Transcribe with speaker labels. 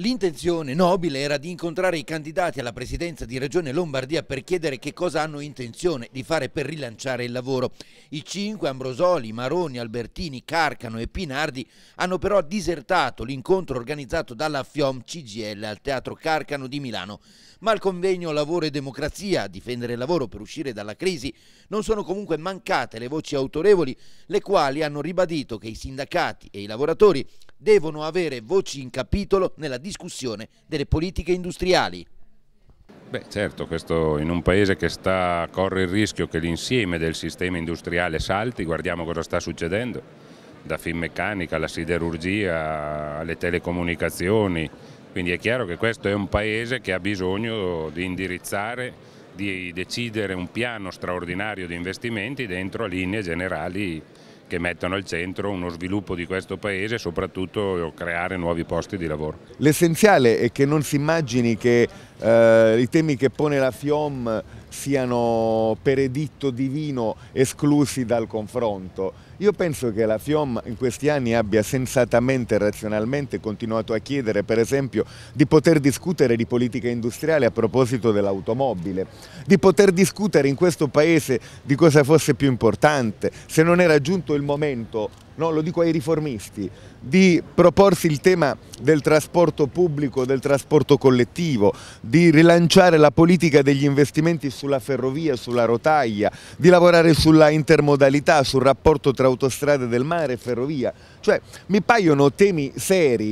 Speaker 1: L'intenzione nobile era di incontrare i candidati alla presidenza di Regione Lombardia per chiedere che cosa hanno intenzione di fare per rilanciare il lavoro. I cinque, Ambrosoli, Maroni, Albertini, Carcano e Pinardi, hanno però disertato l'incontro organizzato dalla FIOM CGL al Teatro Carcano di Milano. Ma al convegno Lavoro e Democrazia, difendere il lavoro per uscire dalla crisi, non sono comunque mancate le voci autorevoli, le quali hanno ribadito che i sindacati e i lavoratori devono avere voci in capitolo nella discussione discussione delle politiche industriali.
Speaker 2: Beh certo, questo in un paese che sta, corre il rischio che l'insieme del sistema industriale salti, guardiamo cosa sta succedendo, da Finmeccanica alla siderurgia alle telecomunicazioni, quindi è chiaro che questo è un paese che ha bisogno di indirizzare, di decidere un piano straordinario di investimenti dentro linee generali che mettano al centro uno sviluppo di questo paese e soprattutto eh, creare nuovi posti di lavoro.
Speaker 3: L'essenziale è che non si immagini che eh, i temi che pone la FIOM siano per editto divino esclusi dal confronto. Io penso che la FIOM in questi anni abbia sensatamente e razionalmente continuato a chiedere, per esempio, di poter discutere di politica industriale a proposito dell'automobile, di poter discutere in questo Paese di cosa fosse più importante, se non era giunto il momento no, lo dico ai riformisti, di proporsi il tema del trasporto pubblico, del trasporto collettivo, di rilanciare la politica degli investimenti sulla ferrovia, sulla rotaia, di lavorare sulla intermodalità, sul rapporto tra autostrade del mare e ferrovia. Cioè mi paiono temi seri.